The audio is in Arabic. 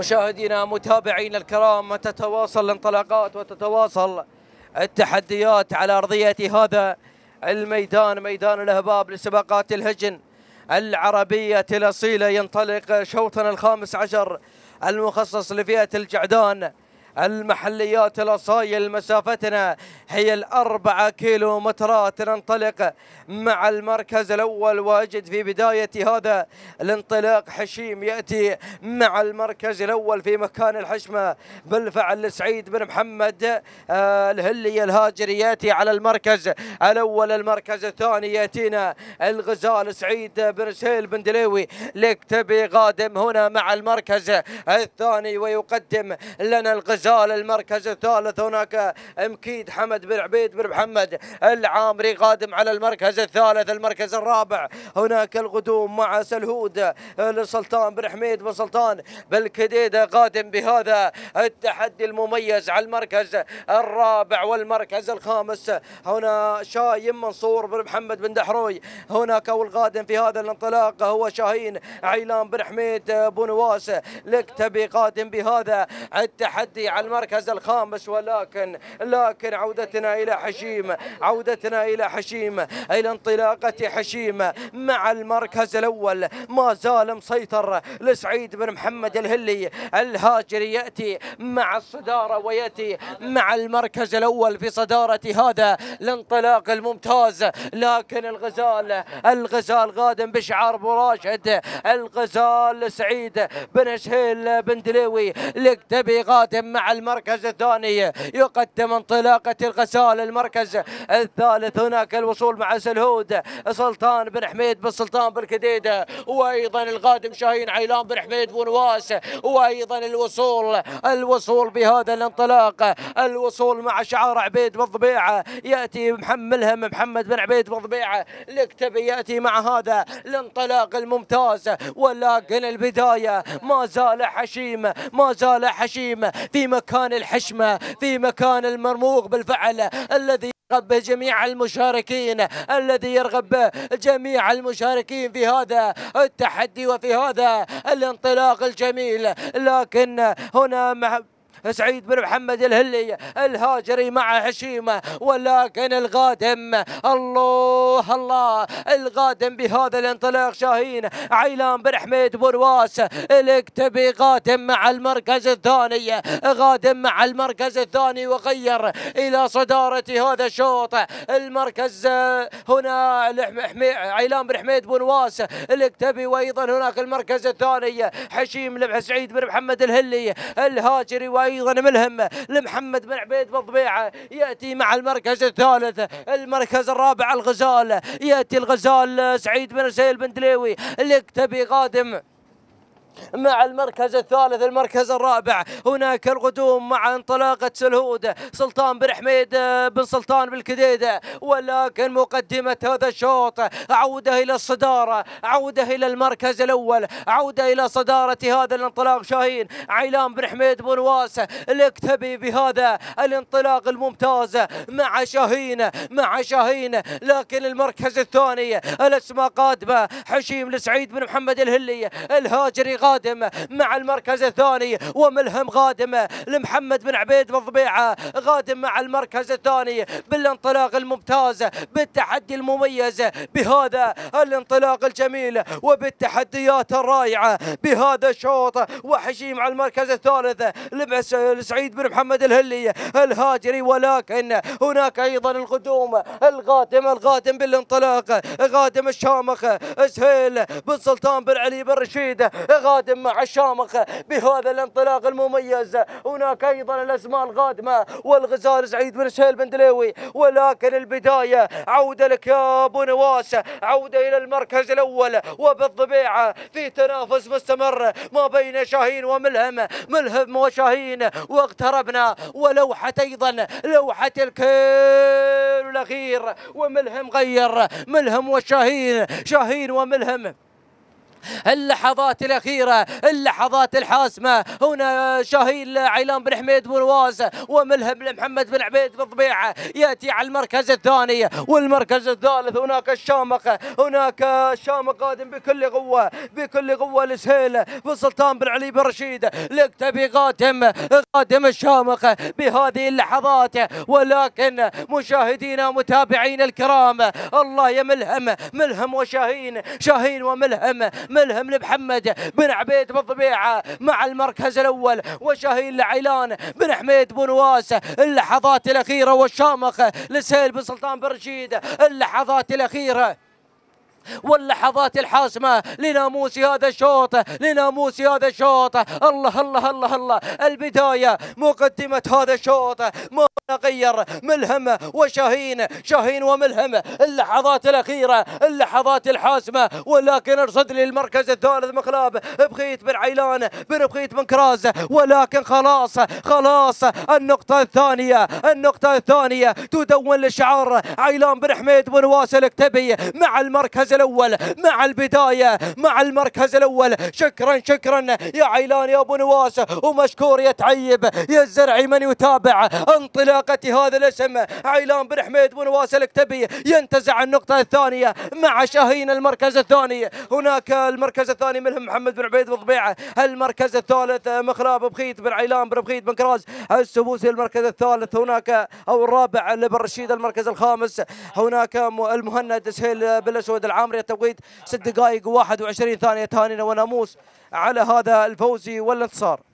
مشاهدينا متابعينا الكرام تتواصل الانطلاقات وتتواصل التحديات على أرضية هذا الميدان ميدان الأهباب لسباقات الهجن العربية الأصيلة ينطلق شوطنا الخامس عشر المخصص لفئة الجعدان المحليات الأصايل مسافتنا هي الأربعة كيلو مترات ننطلق مع المركز الأول واجد في بداية هذا الانطلاق حشيم يأتي مع المركز الأول في مكان الحشمة بالفعل سعيد بن محمد آه، الهلي الهاجري يأتي على المركز الأول المركز الثاني يأتينا الغزال سعيد بن سهيل بن دليوي ليكتبي قادم هنا مع المركز الثاني ويقدم لنا الغزال زال المركز الثالث هناك مكيد حمد بن عبيد بن محمد العامري قادم على المركز الثالث المركز الرابع هناك القدوم مع سلهود لسلطان بن حميد بن سلطان بالكديدة قادم بهذا التحدي المميز على المركز الرابع والمركز الخامس هنا شايم منصور بن محمد بن دحروي هناك والقادم في هذا الانطلاق هو شاهين عيلان بن حميد بن واس لكتبي قادم بهذا التحدي على المركز الخامس ولكن لكن عودتنا إلى حشيم عودتنا إلى حشيم إلى انطلاقة حشيم مع المركز الأول ما زال مسيطر لسعيد بن محمد الهلي الهاجري يأتي مع الصدارة ويأتي مع المركز الأول في صدارة هذا الانطلاق الممتاز لكن الغزال الغزال غادم بشعار براشد الغزال سعيد بن شهيل بن دليوي لكتبي غادم مع مع المركز الثاني يقدم انطلاقة الغسال المركز الثالث هناك الوصول مع سلهود سلطان بن حميد بن سلطان بن كديدة وأيضا القادم شاهين عيلان بن حميد ونواس وأيضا الوصول الوصول بهذا الانطلاق الوصول مع شعار عبيد بن ضبيعة يأتي محملهم محمد بن عبيد بن ضبيعة يأتي مع هذا الانطلاق الممتاز ولكن البداية ما زال حشيم ما زال حشيم في مكان الحشمة في مكان المرموق بالفعل الذي يرغب به جميع المشاركين الذي يرغب جميع المشاركين في هذا التحدي وفي هذا الانطلاق الجميل لكن هنا مع سعيد بن محمد الهلي الهاجري مع هشيمة ولكن القادم الله الله القادم بهذا الانطلاق شاهين عيلان بن حميد برواس الاكتبي قادم مع المركز الثاني قادم مع المركز الثاني وغير الى صدارة هذا الشوط المركز هنا عيلان بن حميد برواس الاكتبي وايضا هناك المركز الثاني حشيم لبح سعيد بن محمد الهلي الهاجري وايضا أيضا ملهم لمحمد بن عبيد بالضبيعة يأتي مع المركز الثالث المركز الرابع الغزال يأتي الغزال سعيد بن سهيل بن دليوي اللي قادم مع المركز الثالث المركز الرابع هناك القدوم مع انطلاقة سلهود سلطان بن حميد بن سلطان بالكديدة ولكن مقدمة هذا الشوط عودة إلى الصدارة عودة إلى المركز الأول عودة إلى صدارة هذا الانطلاق شاهين عيلان بن حميد بن واس الاكتبي بهذا الانطلاق الممتاز مع شاهين مع شاهين لكن المركز الثاني الأسماء قادمة حشيم لسعيد بن محمد الهلي الهاجري غادم مع المركز الثاني وملهم غادم لمحمد بن عبيد ضبيعة غادم مع المركز الثاني بالانطلاق الممتاز بالتحدي المميز بهذا الانطلاق الجميل وبالتحديات الرائعة بهذا الشوط وحشي مع المركز الثالث لسعيد بن محمد الهلي الهاجري ولكن هناك أيضا القدوم الغادم الغادم بالانطلاق غادم الشامخ سهيل بن سلطان بن علي بن رشيد غادم القادم مع الشامخ بهذا الانطلاق المميز هناك أيضا الأسماء القادمة والغزال سعيد بن سهيل بن دليوي ولكن البداية عودة لك يا أبو نواس عودة إلى المركز الأول وبالطبيعة في تنافس مستمر ما بين شاهين وملهم ملهم وشاهين واقتربنا ولوحة أيضا لوحة الكيل الأخير وملهم غير ملهم وشاهين شاهين وملهم اللحظات الأخيرة اللحظات الحاسمة هنا شاهين عيلان بن حميد بن واس وملهم محمد بن عبيد بن ضبيعة يأتي على المركز الثاني والمركز الثالث هناك الشامخ هناك الشامخ قادم بكل قوة بكل قوة لسهيل والسلطان بن علي بن رشيد لكتبي قادم قادم الشامخ بهذه اللحظات ولكن مشاهدينا متابعين الكرام الله يا ملهم ملهم وشاهين شاهين وملهم ملهم لمحمد بن عبيد بالضبيعة مع المركز الأول وشاهين لعيلان بن حميد بنواس اللحظات الأخيرة والشامخ لسهيل بن سلطان برشيد اللحظات الأخيرة واللحظات الحاسمة لناموس هذا الشوط لناموس هذا الشوط الله الله الله الله البداية مقدمة هذا الشوط ما غير ملهم وشاهين شاهين وملهم اللحظات الأخيرة اللحظات الحاسمة ولكن ارصد لي المركز الثالث مقلاب بخيت بن عيلان بن بخيت بن كراز ولكن خلاص خلاص النقطة الثانية النقطة الثانية تدون للشعار عيلان بن حميد بن واسل اكتبي مع المركز الأول مع البداية مع المركز الأول شكرا شكرا يا عيلان يا أبو نواس ومشكور يا تعيب يا الزرعي من يتابع انطلاقة هذا الاسم عيلان بن حميد بن نواس الكتبي ينتزع النقطة الثانية مع شاهين المركز الثاني هناك المركز الثاني منهم محمد بن عبيد بن ضبيعة المركز الثالث مخلاب بخيت بن عيلان بن بخيت بن كراز السبوسي المركز الثالث هناك أو الرابع لبن رشيد المركز الخامس هناك المهند سهيل بالأسود العام عامر التوقيت ست دقائق و21 ثانيه تهانينا وناموس على هذا الفوز والانتصار